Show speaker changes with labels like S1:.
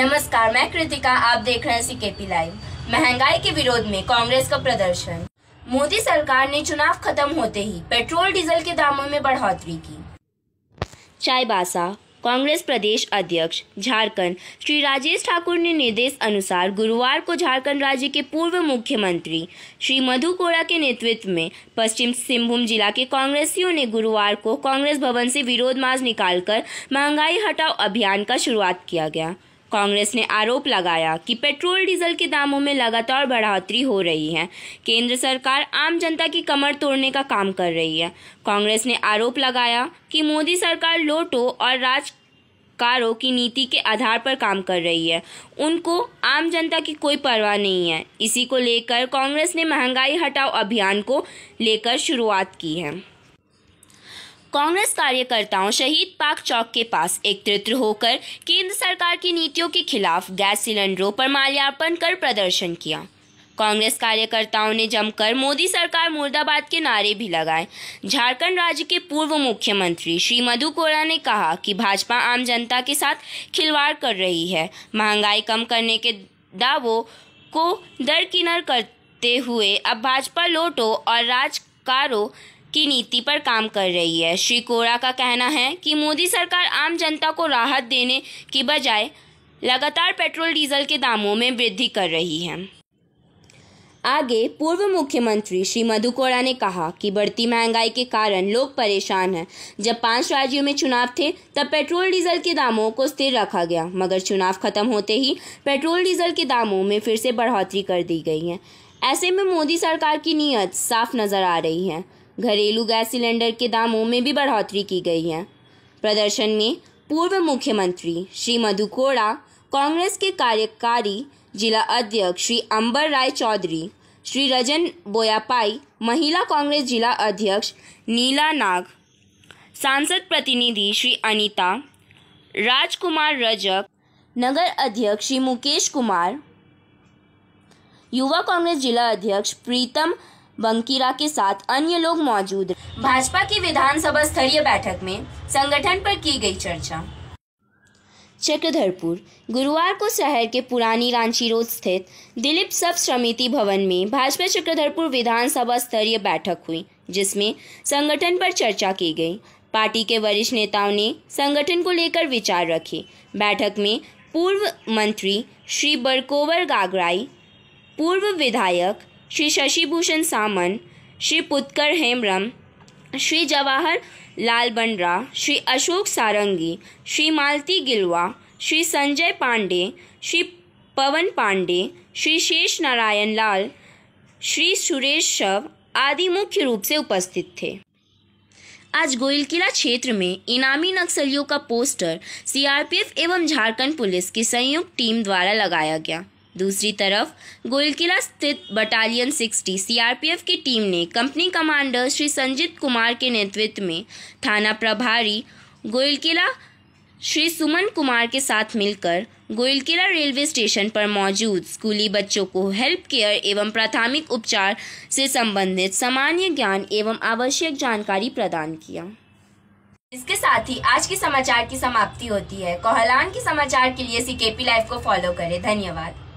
S1: नमस्कार मैं कृतिका आप देख रहे हैं सीकेपी लाइव महंगाई के विरोध में कांग्रेस का प्रदर्शन मोदी सरकार ने चुनाव खत्म होते ही पेट्रोल डीजल के दामों में बढ़ोतरी की चाईबासा कांग्रेस प्रदेश अध्यक्ष झारखंड श्री राजेश ठाकुर ने निर्देश अनुसार गुरुवार को झारखंड राज्य के पूर्व मुख्यमंत्री श्री मधु कोड़ा के नेतृत्व में पश्चिम सिंहभूम जिला के कांग्रेसियों ने गुरुवार को कांग्रेस भवन से विरोध मार्च निकालकर महंगाई हटाओ अभियान का शुरुआत किया गया कांग्रेस ने आरोप लगाया कि पेट्रोल डीजल के दामों में लगातार बढ़ोतरी हो रही है केंद्र सरकार आम जनता की कमर तोड़ने का काम कर रही है कांग्रेस ने आरोप लगाया कि मोदी सरकार लोटो और राज कारों की नीति के आधार पर काम कर रही है उनको आम जनता की कोई परवाह नहीं है इसी को लेकर कांग्रेस ने महंगाई हटाओ अभियान को लेकर शुरुआत की है कांग्रेस कार्यकर्ताओं शहीद पार्क चौक के पास एकत्रित होकर केंद्र सरकार की नीतियों के खिलाफ गैस सिलेंडरों पर माल्यार्पण कर प्रदर्शन किया कांग्रेस कार्यकर्ताओं ने जमकर मोदी सरकार मुर्दाबाद के नारे भी लगाए झारखंड राज्य के पूर्व मुख्यमंत्री श्री मधु कोड़ा ने कहा कि भाजपा आम जनता के साथ खिलवाड़ कर रही है महंगाई कम करने के दावों को दरकिनार करते हुए अब भाजपा लोटो और राज कारो की नीति पर काम कर रही है श्री कोरा का कहना है कि मोदी सरकार आम जनता को राहत देने की बजाय लगातार पेट्रोल डीजल के दामों में वृद्धि कर रही है आगे पूर्व मुख्यमंत्री श्री मधु कोड़ा ने कहा कि बढ़ती महंगाई के कारण लोग परेशान हैं जब पांच राज्यों में चुनाव थे तब पेट्रोल डीजल के दामों को स्थिर रखा गया मगर चुनाव खत्म होते ही पेट्रोल डीजल के दामों में फिर से बढ़ोतरी कर दी गई है ऐसे में मोदी सरकार की नीयत साफ नजर आ रही है घरेलू गैस सिलेंडर के दामों में भी बढ़ोतरी की गई है प्रदर्शन में पूर्व मुख्यमंत्री श्री मधु कोड़ा कांग्रेस के कार्यकारी जिला अध्यक्ष श्री अंबर राय चौधरी श्री रजन बोयापाई महिला कांग्रेस जिला अध्यक्ष नीला नाग सांसद प्रतिनिधि श्री अनीता राजकुमार रजक नगर अध्यक्ष श्री मुकेश कुमार युवा कांग्रेस जिला अध्यक्ष प्रीतम बंकीरा के साथ अन्य लोग मौजूद भाजपा की विधानसभा स्तरीय बैठक में संगठन पर की गई चर्चा चक्रधरपुर गुरुवार को शहर के पुरानी रांची रोड स्थित दिलीप सब समिति भवन में भाजपा चक्रधरपुर विधानसभा स्तरीय बैठक हुई जिसमें संगठन पर चर्चा की गई पार्टी के वरिष्ठ नेताओं ने संगठन को लेकर विचार रखे बैठक में पूर्व मंत्री श्री बरकोवर गागराई पूर्व विधायक श्री शशिभूषण सामन श्री पुतकर हेमरम श्री जवाहर लाल बंड्रा श्री अशोक सारंगी श्री मालती गिलवा श्री संजय पांडे श्री पवन पांडे श्री शेष नारायण लाल श्री सुरेश शव आदि मुख्य रूप से उपस्थित थे आज किला क्षेत्र में इनामी नक्सलियों का पोस्टर सीआरपीएफ एवं झारखंड पुलिस की संयुक्त टीम द्वारा लगाया गया दूसरी तरफ गोलकिला स्थित बटालियन 60 सीआरपीएफ की टीम ने कंपनी कमांडर श्री संजीत कुमार के नेतृत्व में थाना प्रभारी गोलकिला श्री सुमन कुमार के साथ मिलकर गोयलकिला रेलवे स्टेशन पर मौजूद स्कूली बच्चों को हेल्प केयर एवं प्राथमिक उपचार से संबंधित सामान्य ज्ञान एवं आवश्यक जानकारी प्रदान किया इसके साथ ही आज के समाचार की समाप्ति होती है कोहलान के समाचार के लिए सीकेपी लाइव को फॉलो करें धन्यवाद